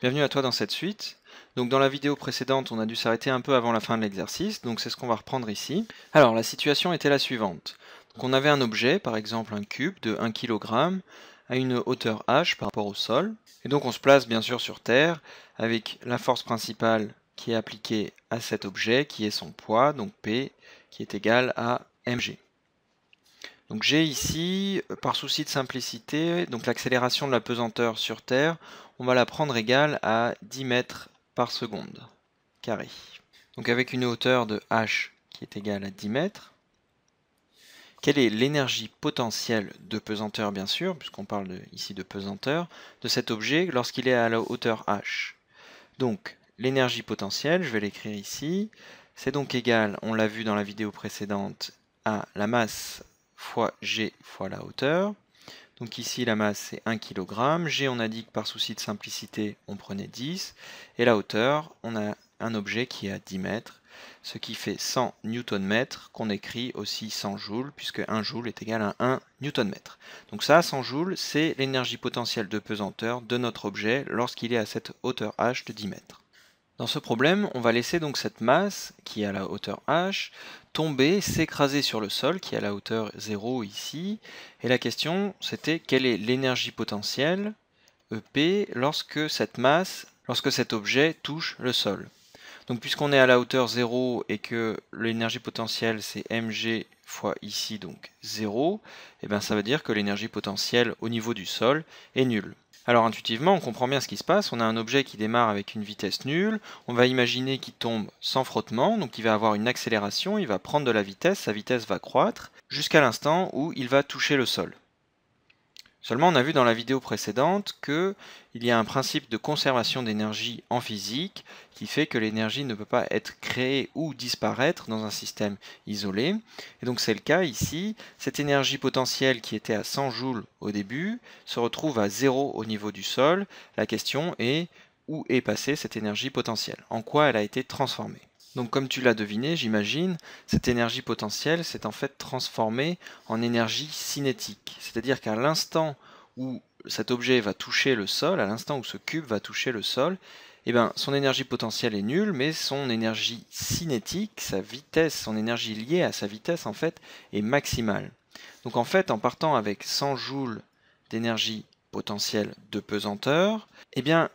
Bienvenue à toi dans cette suite. Donc dans la vidéo précédente, on a dû s'arrêter un peu avant la fin de l'exercice, donc c'est ce qu'on va reprendre ici. Alors la situation était la suivante. on avait un objet, par exemple un cube de 1 kg, à une hauteur h par rapport au sol. Et donc on se place bien sûr sur Terre, avec la force principale qui est appliquée à cet objet, qui est son poids, donc P, qui est égal à mg. Donc j'ai ici, euh, par souci de simplicité, donc l'accélération de la pesanteur sur Terre, on va la prendre égale à 10 mètres par seconde carré. Donc avec une hauteur de h qui est égale à 10 mètres, quelle est l'énergie potentielle de pesanteur, bien sûr, puisqu'on parle ici de pesanteur, de cet objet lorsqu'il est à la hauteur h Donc, l'énergie potentielle, je vais l'écrire ici, c'est donc égal, on l'a vu dans la vidéo précédente, à la masse fois G fois la hauteur. Donc ici, la masse, c'est 1 kg. G, on a dit que par souci de simplicité, on prenait 10. Et la hauteur, on a un objet qui est à 10 mètres, ce qui fait 100 newton-mètres qu'on écrit aussi 100 joules, puisque 1 joule est égal à 1 mètre Donc ça, 100 joules, c'est l'énergie potentielle de pesanteur de notre objet lorsqu'il est à cette hauteur h de 10 mètres. Dans ce problème, on va laisser donc cette masse, qui est à la hauteur h, tomber, s'écraser sur le sol, qui est à la hauteur 0 ici. Et la question, c'était quelle est l'énergie potentielle, EP, lorsque cette masse, lorsque cet objet touche le sol. Donc puisqu'on est à la hauteur 0 et que l'énergie potentielle c'est mg fois ici donc 0, et eh bien ça veut dire que l'énergie potentielle au niveau du sol est nulle. Alors intuitivement, on comprend bien ce qui se passe. On a un objet qui démarre avec une vitesse nulle. On va imaginer qu'il tombe sans frottement, donc il va avoir une accélération, il va prendre de la vitesse, sa vitesse va croître, jusqu'à l'instant où il va toucher le sol. Seulement, on a vu dans la vidéo précédente qu'il y a un principe de conservation d'énergie en physique qui fait que l'énergie ne peut pas être créée ou disparaître dans un système isolé. Et donc c'est le cas ici. Cette énergie potentielle qui était à 100 joules au début se retrouve à 0 au niveau du sol. La question est où est passée cette énergie potentielle En quoi elle a été transformée donc comme tu l'as deviné, j'imagine, cette énergie potentielle s'est en fait transformée en énergie cinétique. C'est-à-dire qu'à l'instant où cet objet va toucher le sol, à l'instant où ce cube va toucher le sol, eh ben, son énergie potentielle est nulle, mais son énergie cinétique, sa vitesse, son énergie liée à sa vitesse en fait, est maximale. Donc en fait, en partant avec 100 joules d'énergie potentielle de pesanteur, eh bien,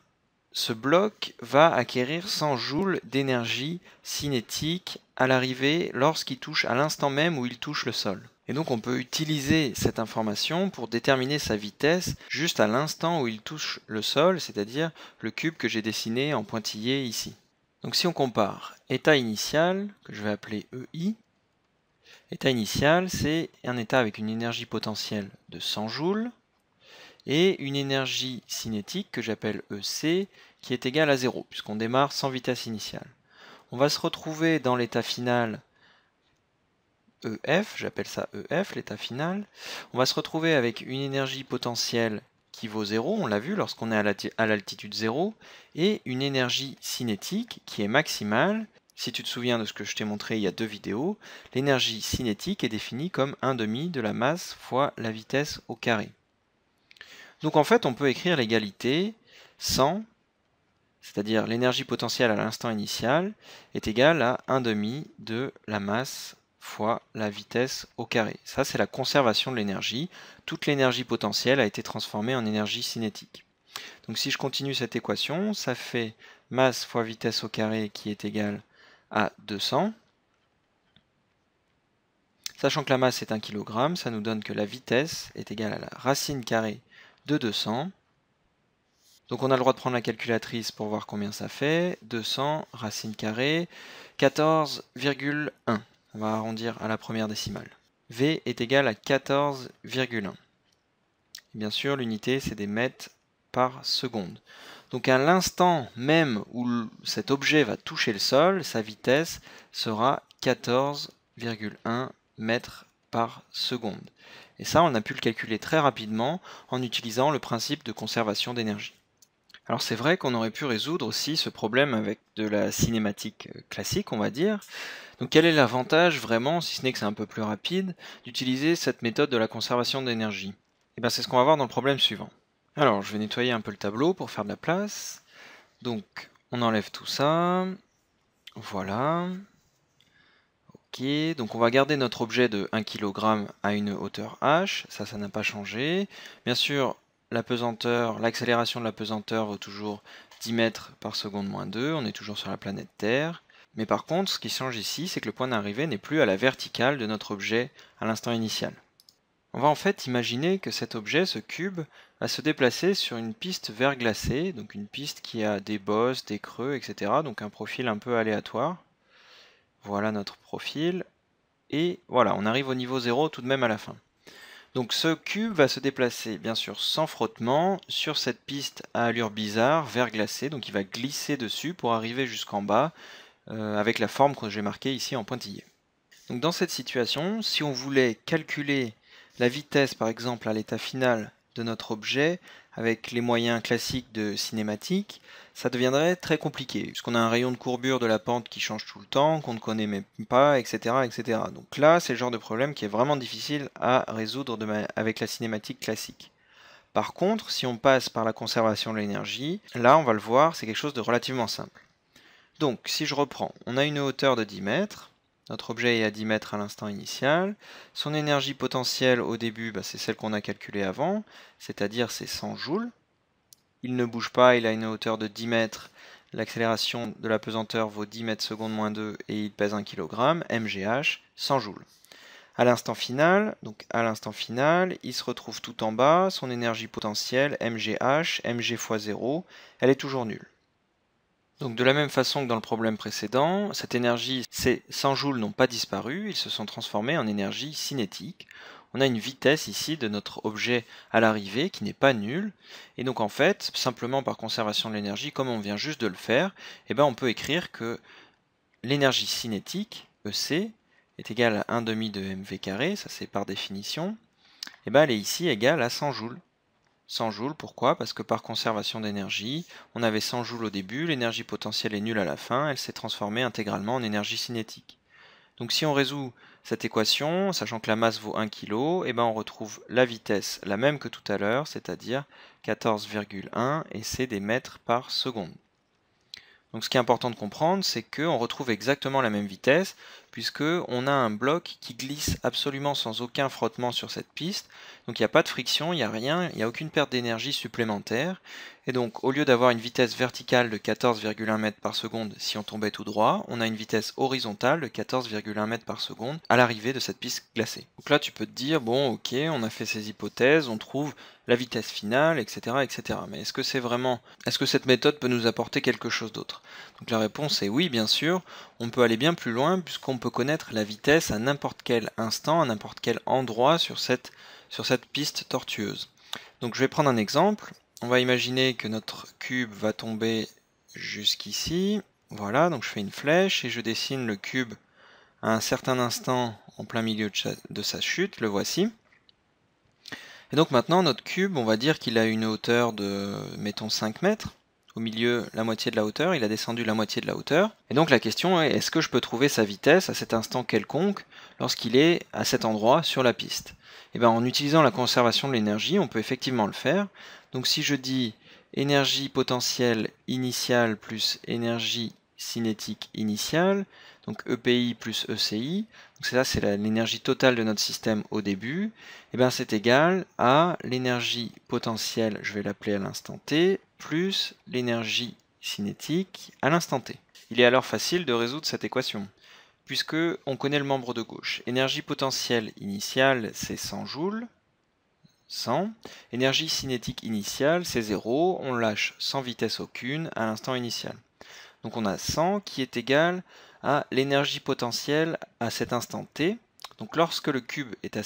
ce bloc va acquérir 100 joules d'énergie cinétique à l'arrivée lorsqu'il touche à l'instant même où il touche le sol. Et donc on peut utiliser cette information pour déterminer sa vitesse juste à l'instant où il touche le sol, c'est-à-dire le cube que j'ai dessiné en pointillé ici. Donc si on compare état initial, que je vais appeler EI, état initial c'est un état avec une énergie potentielle de 100 joules, et une énergie cinétique que j'appelle EC qui est égale à 0 puisqu'on démarre sans vitesse initiale. On va se retrouver dans l'état final EF, j'appelle ça EF, l'état final. On va se retrouver avec une énergie potentielle qui vaut 0, on l'a vu lorsqu'on est à l'altitude 0, et une énergie cinétique qui est maximale. Si tu te souviens de ce que je t'ai montré il y a deux vidéos, l'énergie cinétique est définie comme 1 demi de la masse fois la vitesse au carré. Donc en fait, on peut écrire l'égalité 100, c'est-à-dire l'énergie potentielle à l'instant initial, est égale à 1 demi de la masse fois la vitesse au carré. Ça, c'est la conservation de l'énergie. Toute l'énergie potentielle a été transformée en énergie cinétique. Donc si je continue cette équation, ça fait masse fois vitesse au carré qui est égale à 200. Sachant que la masse est 1 kg, ça nous donne que la vitesse est égale à la racine carrée de 200. Donc on a le droit de prendre la calculatrice pour voir combien ça fait. 200 racine carrée, 14,1. On va arrondir à la première décimale. V est égal à 14,1. Bien sûr, l'unité, c'est des mètres par seconde. Donc à l'instant même où cet objet va toucher le sol, sa vitesse sera 14,1 mètres par seconde. Et ça, on a pu le calculer très rapidement en utilisant le principe de conservation d'énergie. Alors c'est vrai qu'on aurait pu résoudre aussi ce problème avec de la cinématique euh, classique, on va dire. Donc quel est l'avantage vraiment, si ce n'est que c'est un peu plus rapide, d'utiliser cette méthode de la conservation d'énergie Et eh bien c'est ce qu'on va voir dans le problème suivant. Alors je vais nettoyer un peu le tableau pour faire de la place. Donc on enlève tout ça. Voilà donc on va garder notre objet de 1 kg à une hauteur h, ça, ça n'a pas changé. Bien sûr, la pesanteur, l'accélération de la pesanteur vaut toujours 10 mètres par seconde moins 2, on est toujours sur la planète Terre. Mais par contre, ce qui change ici, c'est que le point d'arrivée n'est plus à la verticale de notre objet à l'instant initial. On va en fait imaginer que cet objet, ce cube, va se déplacer sur une piste vert glacée, donc une piste qui a des bosses, des creux, etc., donc un profil un peu aléatoire. Voilà notre profil. Et voilà, on arrive au niveau 0 tout de même à la fin. Donc ce cube va se déplacer bien sûr sans frottement sur cette piste à allure bizarre, vert glacé, donc il va glisser dessus pour arriver jusqu'en bas euh, avec la forme que j'ai marquée ici en pointillé. Donc dans cette situation, si on voulait calculer la vitesse par exemple à l'état final de notre objet avec les moyens classiques de cinématique, ça deviendrait très compliqué, puisqu'on a un rayon de courbure de la pente qui change tout le temps, qu'on ne connaît même pas, etc. etc. Donc là, c'est le genre de problème qui est vraiment difficile à résoudre avec la cinématique classique. Par contre, si on passe par la conservation de l'énergie, là, on va le voir, c'est quelque chose de relativement simple. Donc, si je reprends, on a une hauteur de 10 mètres, notre objet est à 10 mètres à l'instant initial. Son énergie potentielle au début, bah, c'est celle qu'on a calculée avant, c'est-à-dire c'est 100 joules. Il ne bouge pas, il a une hauteur de 10 mètres. L'accélération de la pesanteur vaut 10 mètres secondes moins 2 et il pèse 1 kg, MGH, 100 joules. À l'instant final, donc à l'instant final, il se retrouve tout en bas, son énergie potentielle, MGH, MG x 0, elle est toujours nulle. Donc de la même façon que dans le problème précédent, cette énergie, ces 100 joules n'ont pas disparu, ils se sont transformés en énergie cinétique on a une vitesse ici de notre objet à l'arrivée qui n'est pas nulle. Et donc en fait, simplement par conservation de l'énergie, comme on vient juste de le faire, eh bien on peut écrire que l'énergie cinétique, EC, est égale à 1 demi de mv carré, ça c'est par définition, eh bien elle est ici égale à 100 joules. 100 joules, pourquoi Parce que par conservation d'énergie, on avait 100 joules au début, l'énergie potentielle est nulle à la fin, elle s'est transformée intégralement en énergie cinétique. Donc si on résout cette équation, sachant que la masse vaut 1 kg, et on retrouve la vitesse la même que tout à l'heure, c'est-à-dire 14,1 et c'est des mètres par seconde. Donc ce qui est important de comprendre, c'est qu'on retrouve exactement la même vitesse, puisque on a un bloc qui glisse absolument sans aucun frottement sur cette piste, donc il n'y a pas de friction, il n'y a rien, il n'y a aucune perte d'énergie supplémentaire, et donc au lieu d'avoir une vitesse verticale de 14,1 mètres par seconde si on tombait tout droit, on a une vitesse horizontale de 14,1 mètres par seconde à l'arrivée de cette piste glacée. Donc là tu peux te dire, bon ok, on a fait ces hypothèses, on trouve la vitesse finale, etc. etc. Mais est-ce que c'est vraiment... Est-ce que cette méthode peut nous apporter quelque chose d'autre Donc la réponse est oui, bien sûr, on peut aller bien plus loin puisqu'on connaître la vitesse à n'importe quel instant, à n'importe quel endroit sur cette, sur cette piste tortueuse. Donc je vais prendre un exemple. On va imaginer que notre cube va tomber jusqu'ici. Voilà, donc je fais une flèche et je dessine le cube à un certain instant en plein milieu de sa chute, le voici. Et donc maintenant, notre cube, on va dire qu'il a une hauteur de, mettons, 5 mètres au milieu la moitié de la hauteur, il a descendu la moitié de la hauteur. Et donc la question est, est-ce que je peux trouver sa vitesse à cet instant quelconque lorsqu'il est à cet endroit sur la piste Et eh bien en utilisant la conservation de l'énergie, on peut effectivement le faire. Donc si je dis énergie potentielle initiale plus énergie cinétique initiale, donc EPI plus ECI, donc ça c'est l'énergie totale de notre système au début, et eh bien c'est égal à l'énergie potentielle, je vais l'appeler à l'instant T, plus l'énergie cinétique à l'instant t. Il est alors facile de résoudre cette équation, puisque on connaît le membre de gauche. Énergie potentielle initiale, c'est 100 joules, 100. Énergie cinétique initiale, c'est 0, on lâche sans vitesse aucune à l'instant initial. Donc on a 100 qui est égal à l'énergie potentielle à cet instant t, donc lorsque le cube est à,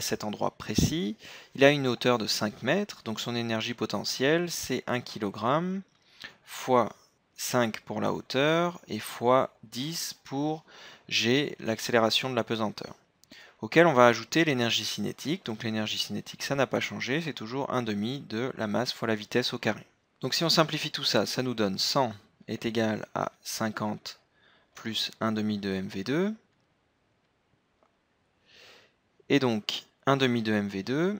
cet, endroit précis, il a une hauteur de 5 mètres, donc son énergie potentielle c'est 1 kg fois 5 pour la hauteur et fois 10 pour g, l'accélération de la pesanteur, auquel on va ajouter l'énergie cinétique. Donc l'énergie cinétique, ça n'a pas changé, c'est toujours 1 de la masse fois la vitesse au carré. Donc si on simplifie tout ça, ça nous donne 100 est égal à 50 plus 1 demi de mv2. Et donc, 1 demi de MV2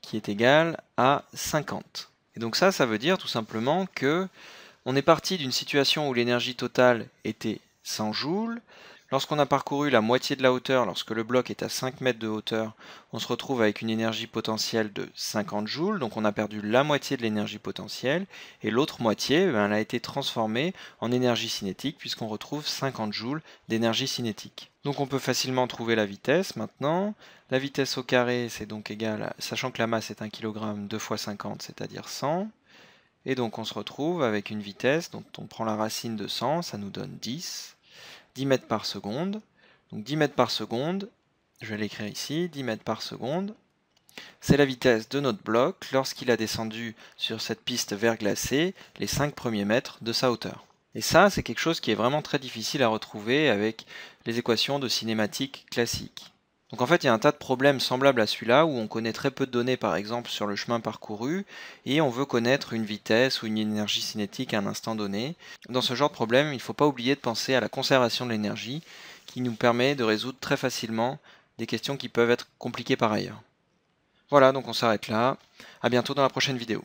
qui est égal à 50. Et donc ça, ça veut dire tout simplement que on est parti d'une situation où l'énergie totale était 100 joules, Lorsqu'on a parcouru la moitié de la hauteur, lorsque le bloc est à 5 mètres de hauteur, on se retrouve avec une énergie potentielle de 50 joules, donc on a perdu la moitié de l'énergie potentielle, et l'autre moitié, eh ben, elle a été transformée en énergie cinétique, puisqu'on retrouve 50 joules d'énergie cinétique. Donc on peut facilement trouver la vitesse maintenant. La vitesse au carré, c'est donc égal, à, sachant que la masse est 1 kg, 2 fois 50, c'est-à-dire 100. Et donc on se retrouve avec une vitesse dont on prend la racine de 100, ça nous donne 10. 10 mètres par seconde. Donc 10 mètres par seconde, je vais l'écrire ici, 10 mètres par seconde. C'est la vitesse de notre bloc lorsqu'il a descendu sur cette piste vert verglacée les 5 premiers mètres de sa hauteur. Et ça, c'est quelque chose qui est vraiment très difficile à retrouver avec les équations de cinématique classique. Donc en fait, il y a un tas de problèmes semblables à celui-là où on connaît très peu de données, par exemple, sur le chemin parcouru, et on veut connaître une vitesse ou une énergie cinétique à un instant donné. Dans ce genre de problème, il ne faut pas oublier de penser à la conservation de l'énergie, qui nous permet de résoudre très facilement des questions qui peuvent être compliquées par ailleurs. Voilà, donc on s'arrête là. À bientôt dans la prochaine vidéo.